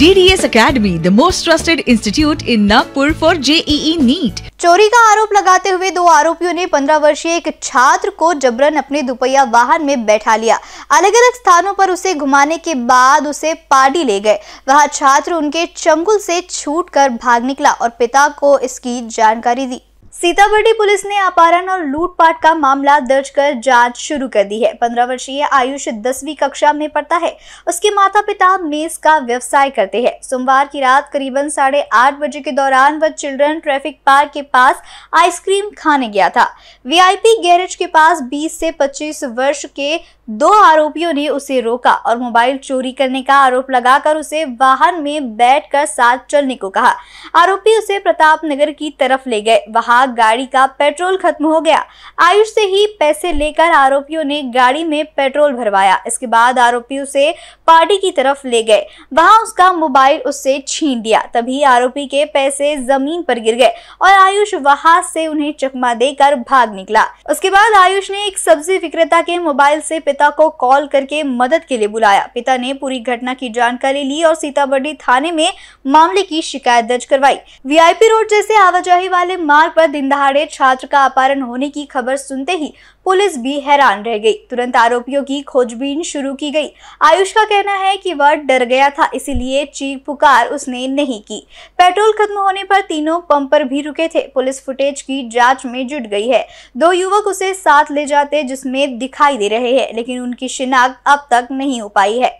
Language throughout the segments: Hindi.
DDS Academy, the most trusted institute in Nagpur for JEE e NEET. चोरी का आरोप लगाते हुए दो आरोपियों ने 15 वर्षीय एक छात्र को जबरन अपने दुपहिया वाहन में बैठा लिया अलग अलग स्थानों पर उसे घुमाने के बाद उसे पार्टी ले गए वहां छात्र उनके चंगुल से छूट कर भाग निकला और पिता को इसकी जानकारी दी सीतामढ़ी पुलिस ने अपहरण और लूटपाट का मामला दर्ज कर जांच शुरू कर दी है पंद्रह वर्षीय आयुष दसवीं कक्षा में पढ़ता है उसके माता पिता मेज का व्यवसाय करते हैं सोमवार की रात करीबन साढ़े आठ बजे के दौरान वह चिल्ड्रन ट्रैफिक पार्क के पास आइसक्रीम खाने गया था वीआईपी गैरेज के पास बीस से पच्चीस वर्ष के दो आरोपियों ने उसे रोका और मोबाइल चोरी करने का आरोप लगाकर उसे वाहन में बैठकर साथ चलने को कहा आरोपी उसे प्रताप नगर की तरफ ले गए वहां गाड़ी का पेट्रोल खत्म हो गया आयुष से ही पैसे लेकर आरोपियों ने गाड़ी में पेट्रोल भरवाया इसके बाद आरोपी उसे पार्टी की तरफ ले गए वहां उसका मोबाइल उससे छीन दिया तभी आरोपी के पैसे जमीन पर गिर गए और आयुष वहां से उन्हें चकमा देकर भाग निकला उसके बाद आयुष ने एक सब्जी विक्रेता के मोबाइल से पिता को कॉल करके मदद के लिए बुलाया पिता ने पूरी घटना की जानकारी ली और सीताबर्डी थाने में मामले की शिकायत दर्ज करवाई वीआईपी रोड जैसे आवाजाही वाले मार्ग पर दिन दहाड़े छात्र का अपहरण होने की खबर सुनते ही पुलिस भी हैरान रह गई तुरंत आरोपियों की खोजबीन शुरू की गई आयुष का कहना है कि वह डर गया था इसीलिए चीख पुकार उसने नहीं की पेट्रोल खत्म होने पर तीनों पंप पर भी रुके थे पुलिस फुटेज की जांच में जुट गई है दो युवक उसे साथ ले जाते जिसमें दिखाई दे रहे हैं लेकिन उनकी शिनाख्त अब तक नहीं हो पाई है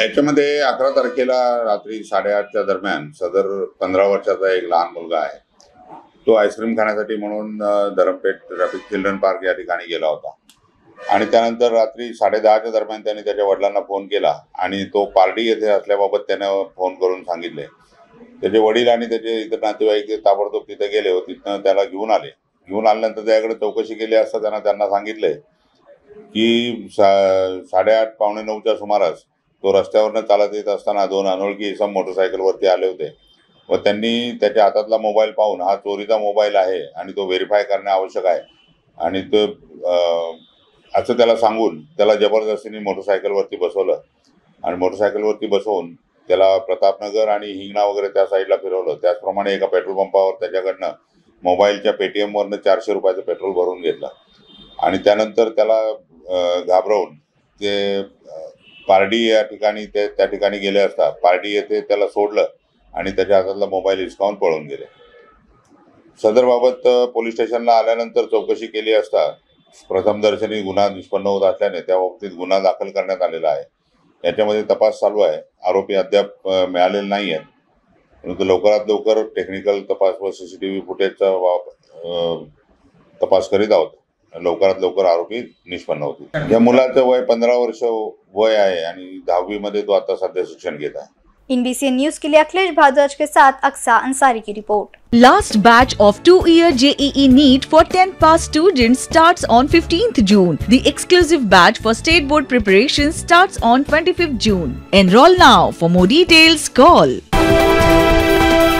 याच्यामध्ये अकरा तारखेला रात्री साडेआठच्या दरमियान सदर पंद्रह वर्षा एक लहान मुलगा है तो आईस्क्रीम खाण्यासाठी म्हणून धरमपेठ ट्रॅफिक चिल्ड्रन पार्क या ठिकाणी गेला होता आणि त्यानंतर रात्री साडे दहाच्या दरम्यान त्याने त्याच्या वडिलांना फोन केला आणि तो पार्टी येथे असल्याबाबत त्यानं फोन करून सांगितले त्याचे वडील आणि त्याचे इतर नातेवाईक ताबडतोब तिथे गेले व तिथनं त्याला घेऊन आले घेऊन आल्यानंतर त्याकडे चौकशी केली असता त्यांना त्यांना सांगितले की सा साडेआठ पावणे नऊच्या सुमारास तो रस्त्यावरनं चालत येत असताना दोन अनोळखी इसम मोटरसायकलवरती आले होते व त्यांनी त्याच्या हातातला मोबाईल पाहून हा चोरीचा मोबाईल आहे आणि तो व्हेरीफाय करणे आवश्यक आहे आणि तो असं त्याला सांगून त्याला जबरदस्तीने मोटरसायकलवरती बसवलं आणि मोटरसायकलवरती बसवून त्याला प्रतापनगर आणि हिंगणा वगैरे त्या साईडला फिरवलं त्याचप्रमाणे एका पेट्रोल पंपावर त्याच्याकडनं मोबाईलच्या पेटीएमवरनं चारशे रुपयाचं पेट्रोल भरून घेतलं आणि त्यानंतर त्याला घाबरवून ते पारडी या ठिकाणी ते त्या ठिकाणी गेले असता पारडी येथे त्याला सोडलं आणि त्याच्या हातातला मोबाईल हिसकावून पळून गेले सदर बाबत पोलीस स्टेशनला आल्यानंतर चौकशी केली असता प्रथमदर्शनी गुन्हा निष्पन्न होत असल्याने त्या बाबतीत गुन्हा दाखल करण्यात आलेला आहे याच्यामध्ये तपास चालू आहे आरोपी अद्याप मिळालेले नाही आहेत परंतु लवकरात लवकर टेक्निकल तपास व सीसीटीव्ही फुटेजचा तपास करीत आहोत लवकरात लवकर आरोपी निष्पन्न होतील या मुलाचं वय पंधरा वर्ष वय आहे आणि दहावीमध्ये तो आता सध्या शिक्षण घेत आहे इन बी सी न्यूज के लिए अखिलेश भारद्वाज के साथ अक्सा अंसारी की report last batch of two year JEE NEET for ten pass student start on fifteen June the exclusive batch for state board preparation start on twenty fifth June enrol now for more details call